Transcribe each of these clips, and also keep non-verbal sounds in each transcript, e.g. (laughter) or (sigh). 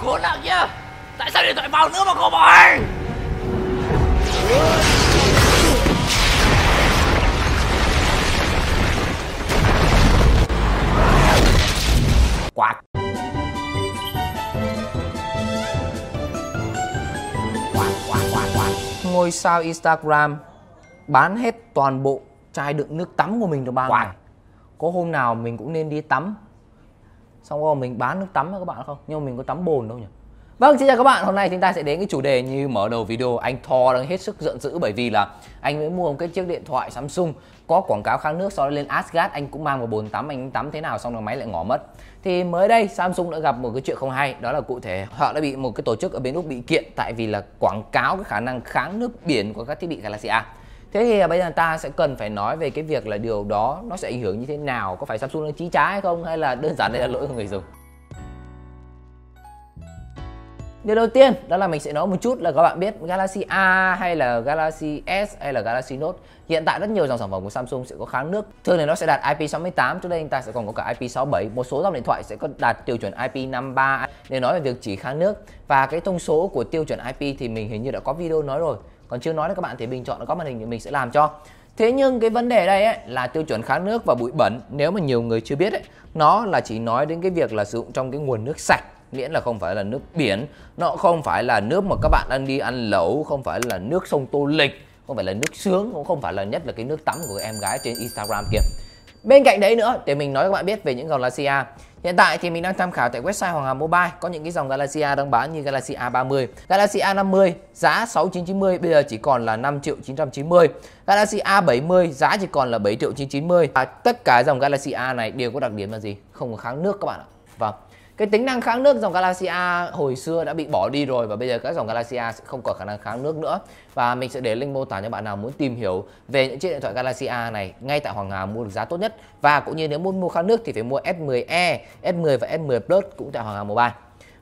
khốn nạn kia Tại sao điện thoại vào nữa mà cô bỏ hành Quạt Ngôi sao Instagram bán hết toàn bộ chai đựng nước tắm của mình được ba ngày Có hôm nào mình cũng nên đi tắm xong rồi mình bán nước tắm cho các bạn không nhưng mà mình có tắm bồn đâu nhỉ Vâng, xin chào các bạn. Hôm nay chúng ta sẽ đến cái chủ đề như mở đầu video anh Thor đang hết sức giận dữ bởi vì là anh mới mua một cái chiếc điện thoại Samsung có quảng cáo kháng nước sau đó lên Asgard anh cũng mang vào bồn tắm anh tắm thế nào xong rồi máy lại ngỏ mất. Thì mới đây Samsung đã gặp một cái chuyện không hay đó là cụ thể họ đã bị một cái tổ chức ở bên Úc bị kiện tại vì là quảng cáo cái khả năng kháng nước biển của các thiết bị Galaxy A thế thì bây giờ ta sẽ cần phải nói về cái việc là điều đó nó sẽ ảnh hưởng như thế nào có phải Samsung nó trí trá hay không hay là đơn giản đây là lỗi của người dùng Điều đầu tiên đó là mình sẽ nói một chút là các bạn biết Galaxy A hay là Galaxy S hay là Galaxy Note Hiện tại rất nhiều dòng sản phẩm của Samsung sẽ có kháng nước Thường thì nó sẽ đạt IP68 Trước đây chúng ta sẽ còn có cả IP67 Một số dòng điện thoại sẽ có đạt tiêu chuẩn IP53 Để nói về việc chỉ kháng nước Và cái thông số của tiêu chuẩn IP thì mình hình như đã có video nói rồi còn chưa nói là các bạn thì bình chọn có màn hình thì mình sẽ làm cho thế nhưng cái vấn đề đây ấy, là tiêu chuẩn kháng nước và bụi bẩn nếu mà nhiều người chưa biết ấy, nó là chỉ nói đến cái việc là sử dụng trong cái nguồn nước sạch miễn là không phải là nước biển nó không phải là nước mà các bạn ăn đi ăn lẩu không phải là nước sông tô lịch không phải là nước sướng cũng không phải là nhất là cái nước tắm của em gái trên instagram kia bên cạnh đấy nữa để mình nói các bạn biết về những galaxia Hiện tại thì mình đang tham khảo tại website Hoàng Hà Mobile có những cái dòng Galaxy A đang bán như Galaxy A30, Galaxy A50 giá 6990 bây giờ chỉ còn là 5 triệu 990, Galaxy A70 giá chỉ còn là 7 triệu 990. À, tất cả dòng Galaxy A này đều có đặc điểm là gì? Không có kháng nước các bạn ạ. Vâng cái tính năng kháng nước dòng Galaxy A hồi xưa đã bị bỏ đi rồi và bây giờ các dòng Galaxy A sẽ không còn khả năng kháng nước nữa và mình sẽ để link mô tả cho bạn nào muốn tìm hiểu về những chiếc điện thoại Galaxy A này ngay tại Hoàng Hà mua được giá tốt nhất và cũng như nếu muốn mua kháng nước thì phải mua S10e, S10 và S10 Plus cũng tại Hoàng Hà Mobile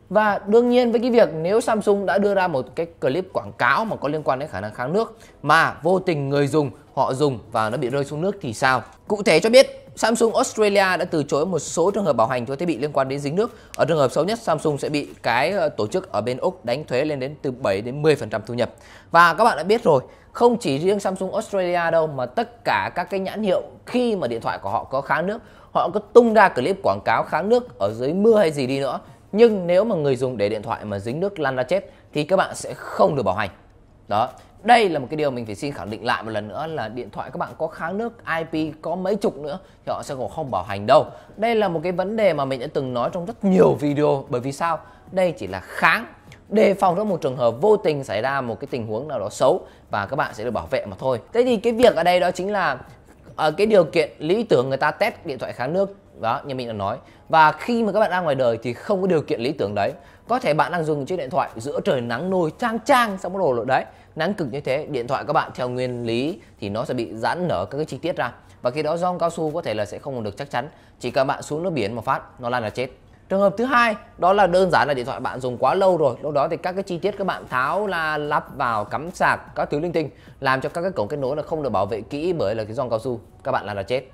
và đương nhiên với cái việc nếu Samsung đã đưa ra một cái clip quảng cáo mà có liên quan đến khả năng kháng nước mà vô tình người dùng họ dùng và nó bị rơi xuống nước thì sao? Cụ thể cho biết Samsung Australia đã từ chối một số trường hợp bảo hành cho thiết bị liên quan đến dính nước. Ở trường hợp xấu nhất, Samsung sẽ bị cái ờ, tổ chức ở bên Úc đánh thuế lên đến từ 7 đến 10% thu nhập. Và các bạn đã biết rồi, không chỉ riêng Samsung Australia đâu mà tất cả các cái nhãn hiệu khi mà điện thoại của họ có kháng nước, họ có tung ra clip quảng cáo kháng nước ở dưới mưa hay gì đi nữa nhưng nếu mà người dùng để điện thoại mà dính nước lăn ra chết thì các bạn sẽ không được bảo hành đó đây là một cái điều mình phải xin khẳng định lại một lần nữa là điện thoại các bạn có kháng nước IP có mấy chục nữa thì họ sẽ cũng không bảo hành đâu đây là một cái vấn đề mà mình đã từng nói trong rất nhiều video bởi vì sao đây chỉ là kháng đề phòng trong một trường hợp vô tình xảy ra một cái tình huống nào đó xấu và các bạn sẽ được bảo vệ mà thôi thế thì cái việc ở đây đó chính là ở ờ, cái điều kiện lý tưởng người ta test điện thoại kháng nước đó như mình đã nói và khi mà các bạn ra ngoài đời thì không có điều kiện lý tưởng đấy có thể bạn đang dùng chiếc điện thoại giữa trời nắng nồi trang trang xong bắt đầu đấy nắng cực như thế điện thoại các bạn theo nguyên lý thì nó sẽ bị giãn nở các cái chi tiết ra và khi đó rong cao su có thể là sẽ không được chắc chắn chỉ cần bạn xuống nước biển mà phát nó lan là chết trường hợp thứ hai đó là đơn giản là điện thoại bạn dùng quá lâu rồi lúc đó thì các cái chi tiết các bạn tháo là lắp vào cắm sạc các thứ linh tinh làm cho các cái cổng kết nối là không được bảo vệ kỹ bởi là cái rong cao su các bạn là là chết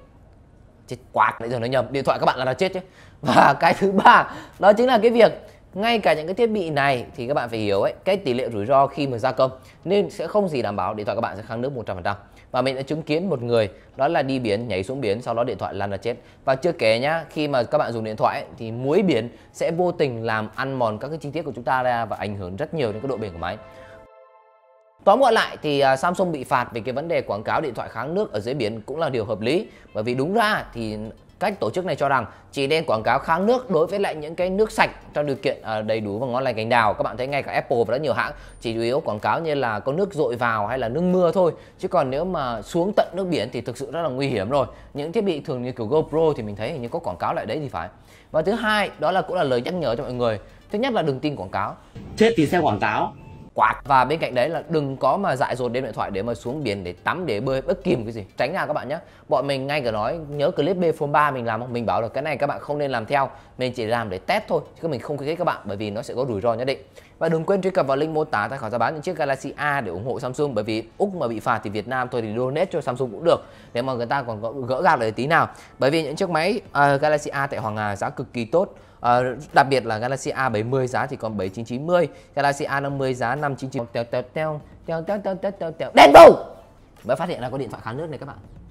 chết quạt bây giờ nó nhầm điện thoại các bạn là nó chết chứ và (laughs) cái thứ ba đó chính là cái việc ngay cả những cái thiết bị này thì các bạn phải hiểu ấy cái tỷ lệ rủi ro khi mà gia công nên sẽ không gì đảm bảo điện thoại các bạn sẽ kháng nước 100% và mình đã chứng kiến một người đó là đi biển nhảy xuống biển sau đó điện thoại lăn ra chết và chưa kể nhá khi mà các bạn dùng điện thoại ấy, thì muối biển sẽ vô tình làm ăn mòn các cái chi tiết của chúng ta ra và ảnh hưởng rất nhiều đến cái độ bền của máy Tóm gọn lại thì à, Samsung bị phạt về cái vấn đề quảng cáo điện thoại kháng nước ở dưới biển cũng là điều hợp lý bởi vì đúng ra thì cách tổ chức này cho rằng chỉ nên quảng cáo kháng nước đối với lại những cái nước sạch trong điều kiện à, đầy đủ và ngon lành cành đào các bạn thấy ngay cả Apple và rất nhiều hãng chỉ chủ yếu quảng cáo như là có nước dội vào hay là nước mưa thôi chứ còn nếu mà xuống tận nước biển thì thực sự rất là nguy hiểm rồi những thiết bị thường như kiểu GoPro thì mình thấy hình như có quảng cáo lại đấy thì phải và thứ hai đó là cũng là lời nhắc nhở cho mọi người thứ nhất là đừng tin quảng cáo chết thì xem quảng cáo quạt và bên cạnh đấy là đừng có mà dại dột đến điện thoại để mà xuống biển để tắm để bơi bất kỳ một cái gì tránh ra các bạn nhé bọn mình ngay cả nói nhớ clip b phone ba mình làm mình bảo là cái này các bạn không nên làm theo mình chỉ làm để test thôi chứ mình không khuyến khích các bạn bởi vì nó sẽ có rủi ro nhất định và đừng quên truy cập vào link mô tả tài khoản giá bán những chiếc Galaxy A để ủng hộ Samsung bởi vì Úc mà bị phạt thì Việt Nam thôi thì donate cho Samsung cũng được nếu mà người ta còn gỡ gạt lại tí nào bởi vì những chiếc máy uh, Galaxy A tại Hoàng Hà giá cực kỳ tốt À, đặc biệt là Galaxy A70 giá chỉ còn 7990, Galaxy A50 giá 599. Teo teo teo teo teo teo teo teo. Đen bù. Mới phát hiện là có điện thoại khá nước này các bạn.